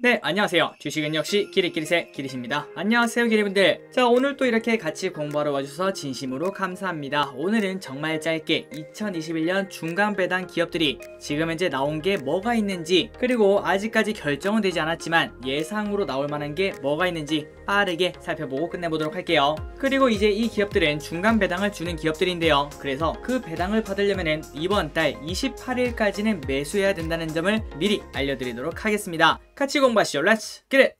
네 안녕하세요 주식은 역시 기리기리새 기리십니다 안녕하세요 기리분들 자 오늘 또 이렇게 같이 공부하러 와주셔서 진심으로 감사합니다 오늘은 정말 짧게 2021년 중간 배당 기업들이 지금 현재 나온 게 뭐가 있는지 그리고 아직까지 결정은 되지 않았지만 예상으로 나올 만한 게 뭐가 있는지 빠르게 살펴보고 끝내보도록 할게요. 그리고 이제 이 기업들은 중간 배당을 주는 기업들인데요. 그래서 그 배당을 받으려면 이번 달 28일까지는 매수해야 된다는 점을 미리 알려드리도록 하겠습니다. 같이 공부하시죠. 렛츠 기릿!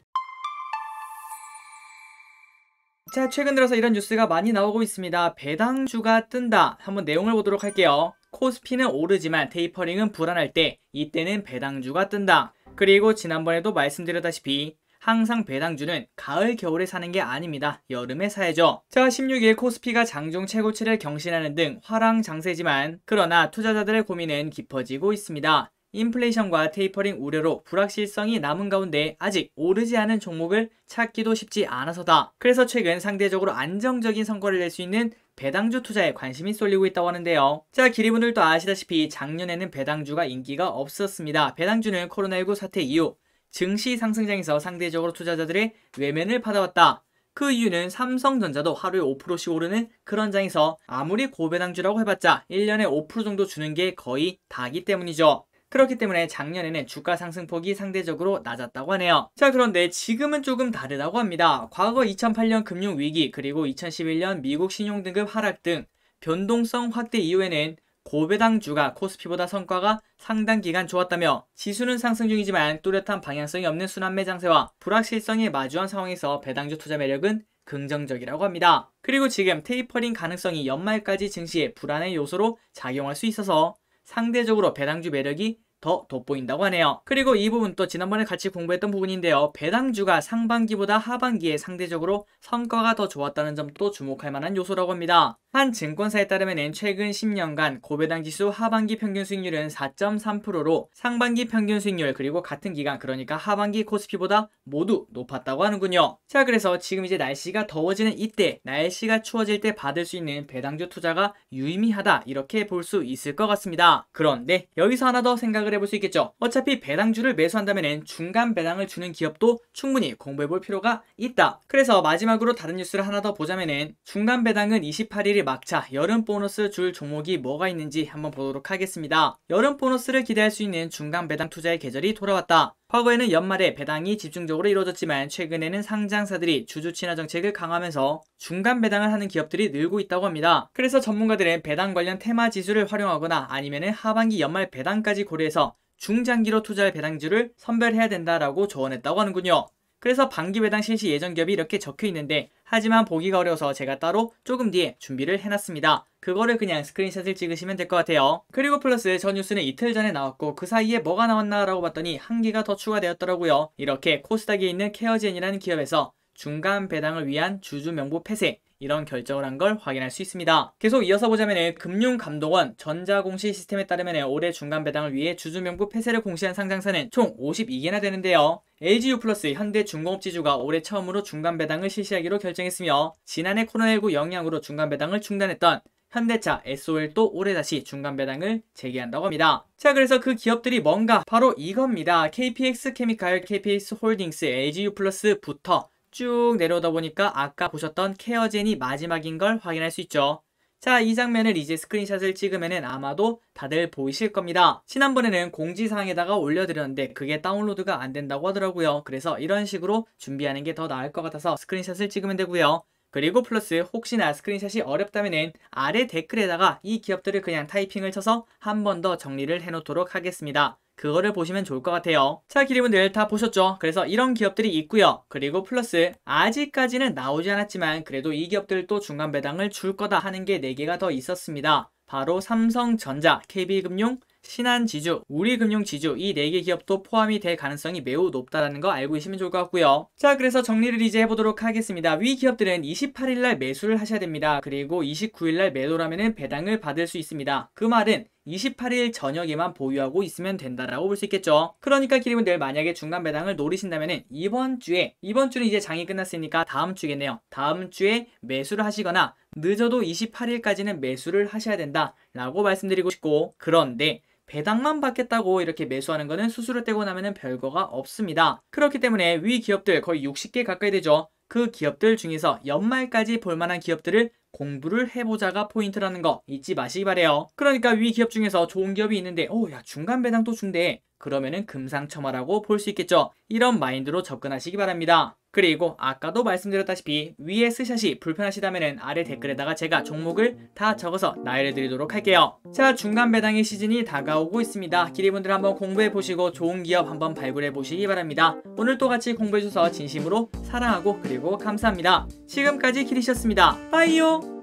자, 최근 들어서 이런 뉴스가 많이 나오고 있습니다. 배당주가 뜬다. 한번 내용을 보도록 할게요. 코스피는 오르지만 테이퍼링은 불안할 때 이때는 배당주가 뜬다. 그리고 지난번에도 말씀드렸다시피 항상 배당주는 가을 겨울에 사는 게 아닙니다. 여름에 사야죠. 자 16일 코스피가 장중 최고치를 경신하는 등 화랑 장세지만 그러나 투자자들의 고민은 깊어지고 있습니다. 인플레이션과 테이퍼링 우려로 불확실성이 남은 가운데 아직 오르지 않은 종목을 찾기도 쉽지 않아서다. 그래서 최근 상대적으로 안정적인 성과를 낼 수 있는 배당주 투자에 관심이 쏠리고 있다고 하는데요. 자, 기리분들도 아시다시피 작년에는 배당주가 인기가 없었습니다. 배당주는 코로나19 사태 이후 증시 상승장에서 상대적으로 투자자들의 외면을 받아왔다. 그 이유는 삼성전자도 하루에 5%씩 오르는 그런 장에서 아무리 고배당주라고 해봤자 1년에 5% 정도 주는 게 거의 다기 때문이죠. 그렇기 때문에 작년에는 주가 상승폭이 상대적으로 낮았다고 하네요. 자 그런데 지금은 조금 다르다고 합니다. 과거 2008년 금융위기 그리고 2011년 미국 신용등급 하락 등 변동성 확대 이후에는 고배당주가 코스피보다 성과가 상당 기간 좋았다며 지수는 상승 중이지만 뚜렷한 방향성이 없는 순환매 장세와 불확실성에 마주한 상황에서 배당주 투자 매력은 긍정적이라고 합니다. 그리고 지금 테이퍼링 가능성이 연말까지 증시에 불안의 요소로 작용할 수 있어서 상대적으로 배당주 매력이 더 돋보인다고 하네요. 그리고 이 부분 또 지난번에 같이 공부했던 부분인데요. 배당주가 상반기보다 하반기에 상대적으로 성과가 더 좋았다는 점도 주목할 만한 요소라고 합니다. 한 증권사에 따르면 최근 10년간 고배당 지수 하반기 평균 수익률은 4.3%로 상반기 평균 수익률 그리고 같은 기간 그러니까 하반기 코스피보다 모두 높았다고 하는군요. 자 그래서 지금 이제 날씨가 더워지는 이때 날씨가 추워질 때 받을 수 있는 배당주 투자가 유의미하다 이렇게 볼 수 있을 것 같습니다. 그런데 여기서 하나 더 생각을 생각을 해볼 수 있겠죠. 어차피 배당주를 매수한다면 중간 배당을 주는 기업도 충분히 공부해 볼 필요가 있다. 그래서 마지막으로 다른 뉴스를 하나 더 보자면 중간 배당은 28일이 막차 여름 보너스 줄 종목이 뭐가 있는지 한번 보도록 하겠습니다. 여름 보너스를 기대할 수 있는 중간 배당 투자의 계절이 돌아왔다. 과거에는 연말에 배당이 집중적으로 이루어졌지만 최근에는 상장사들이 주주 친화 정책을 강화하면서 중간 배당을 하는 기업들이 늘고 있다고 합니다. 그래서 전문가들은 배당 관련 테마 지수를 활용하거나 아니면 하반기 연말 배당까지 고려해서 중장기로 투자할 배당주를 선별해야 된다라고 조언했다고 하는군요. 그래서 반기 배당 실시 예정 기업이 이렇게 적혀 있는데 하지만 보기가 어려워서 제가 따로 조금 뒤에 준비를 해놨습니다. 그거를 그냥 스크린샷을 찍으시면 될 것 같아요. 그리고 플러스 저 뉴스는 이틀 전에 나왔고 그 사이에 뭐가 나왔나라고 봤더니 한 개가 더 추가되었더라고요. 이렇게 코스닥에 있는 케어젠이라는 기업에서 중간 배당을 위한 주주 명부 폐쇄 이런 결정을 한 걸 확인할 수 있습니다. 계속 이어서 보자면 금융감독원 전자공시 시스템에 따르면 올해 중간 배당을 위해 주주명부 폐쇄를 공시한 상장사는 총 52개나 되는데요. LGU 플러스 현대중공업지주가 올해 처음으로 중간 배당을 실시하기로 결정했으며 지난해 코로나19 영향으로 중간 배당을 중단했던 현대차, SOL도 올해 다시 중간 배당을 재개한다고 합니다. 자 그래서 그 기업들이 뭔가 바로 이겁니다. KPX 케미칼, KPX 홀딩스, LGU 플러스부터 쭉 내려오다 보니까 아까 보셨던 케어젠이 마지막인 걸 확인할 수 있죠. 자, 이 장면을 이제 스크린샷을 찍으면 아마도 다들 보이실 겁니다. 지난번에는 공지사항에다가 올려드렸는데 그게 다운로드가 안 된다고 하더라고요. 그래서 이런 식으로 준비하는 게 더 나을 것 같아서 스크린샷을 찍으면 되고요. 그리고 플러스 혹시나 스크린샷이 어렵다면 아래 댓글에다가 이 기업들을 그냥 타이핑을 쳐서 한 번 더 정리를 해놓도록 하겠습니다. 그거를 보시면 좋을 것 같아요. 자, 기름은 델타 보셨죠? 그래서 이런 기업들이 있고요. 그리고 플러스 아직까지는 나오지 않았지만 그래도 이 기업들도 중간 배당을 줄 거다 하는 게 4개가 더 있었습니다. 바로 삼성전자, KB금융, 신한지주, 우리금융지주 이 4개 기업도 포함이 될 가능성이 매우 높다는 거 알고 계시면 좋을 것 같고요. 자 그래서 정리를 이제 해보도록 하겠습니다. 위 기업들은 28일날 매수를 하셔야 됩니다. 그리고 29일날 매도라면 배당을 받을 수 있습니다. 그 말은 28일 저녁에만 보유하고 있으면 된다라고 볼 수 있겠죠. 그러니까 기림은 내 만약에 중간 배당을 노리신다면 이번 주에 이번 주는 이제 장이 끝났으니까 다음 주겠네요. 다음 주에 매수를 하시거나 늦어도 28일까지는 매수를 하셔야 된다라고 말씀드리고 싶고 그런데 배당만 받겠다고 이렇게 매수하는 것은 수수료 떼고 나면 별거가 없습니다. 그렇기 때문에 위 기업들 거의 60개 가까이 되죠. 그 기업들 중에서 연말까지 볼만한 기업들을 공부를 해보자가 포인트라는 거 잊지 마시기 바래요. 그러니까 위 기업 중에서 좋은 기업이 있는데 오야 어, 중간 배당 도 준대 그러면은 금상첨화라고 볼 수 있겠죠. 이런 마인드로 접근하시기 바랍니다. 그리고 아까도 말씀드렸다시피 위에 스샷이 불편하시다면 아래 댓글에다가 제가 종목을 다 적어서 나열해드리도록 할게요. 자 중간 배당의 시즌이 다가오고 있습니다. 기리분들 한번 공부해보시고 좋은 기업 한번 발굴해보시기 바랍니다. 오늘 또 같이 공부해주셔서 진심으로 사랑하고 그리고 감사합니다. 지금까지 키리셨습니다. 빠이요!